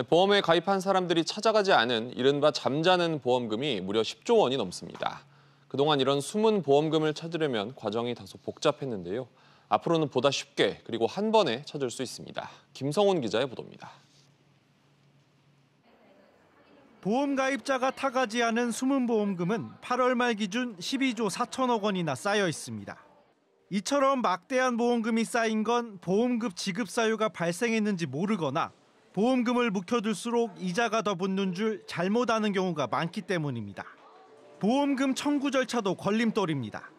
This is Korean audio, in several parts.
네, 보험에 가입한 사람들이 찾아가지 않은 이른바 잠자는 보험금이 무려 10조 원이 넘습니다. 그동안 이런 숨은 보험금을 찾으려면 과정이 다소 복잡했는데요. 앞으로는 보다 쉽게 그리고 한 번에 찾을 수 있습니다. 김성훈 기자의 보도입니다. 보험 가입자가 타가지 않은 숨은 보험금은 8월 말 기준 12조 4천억 원이나 쌓여 있습니다. 이처럼 막대한 보험금이 쌓인 건 보험급 지급 사유가 발생했는지 모르거나 보험금을 묵혀둘수록 이자가 더 붙는 줄 잘못 아는 경우가 많기 때문입니다. 보험금 청구 절차도 걸림돌입니다.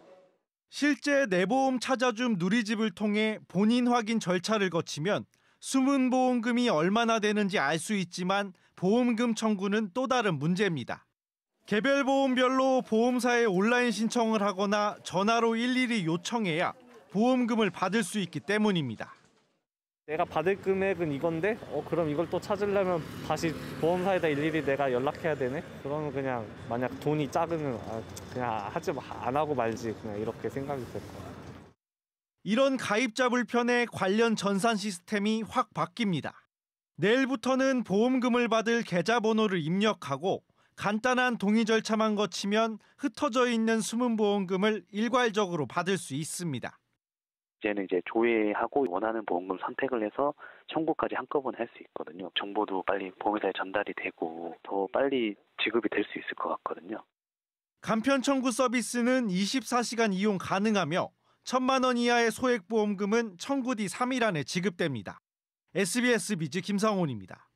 실제 내보험 찾아줌 누리집을 통해 본인 확인 절차를 거치면 숨은 보험금이 얼마나 되는지 알 수 있지만 보험금 청구는 또 다른 문제입니다. 개별 보험별로 보험사에 온라인 신청을 하거나 전화로 일일이 요청해야 보험금을 받을 수 있기 때문입니다. 내가 받을 금액은 이건데 어 그럼 이걸 또 찾으려면 다시 보험사에다 일일이 내가 연락해야 되네 그러면 그냥 만약 돈이 작으면 아, 그냥 하지 안 하고 말지 그냥 이렇게 생각이 될 거야 이런 가입자 불편에 관련 전산 시스템이 확 바뀝니다 내일부터는 보험금을 받을 계좌번호를 입력하고 간단한 동의 절차만 거치면 흩어져 있는 숨은 보험금을 일괄적으로 받을 수 있습니다. 이제는 이제 조회하고 원하는 보험금 선택을 해서 청구까지 한꺼번에 할 수 있거든요. 정보도 빨리 보험회사에 전달이 되고 더 빨리 지급이 될 수 있을 것 같거든요. 간편 청구 서비스는 24시간 이용 가능하며 천만 원 이하의 소액 보험금은 청구 뒤 3일 안에 지급됩니다. SBS 비즈 김상훈입니다.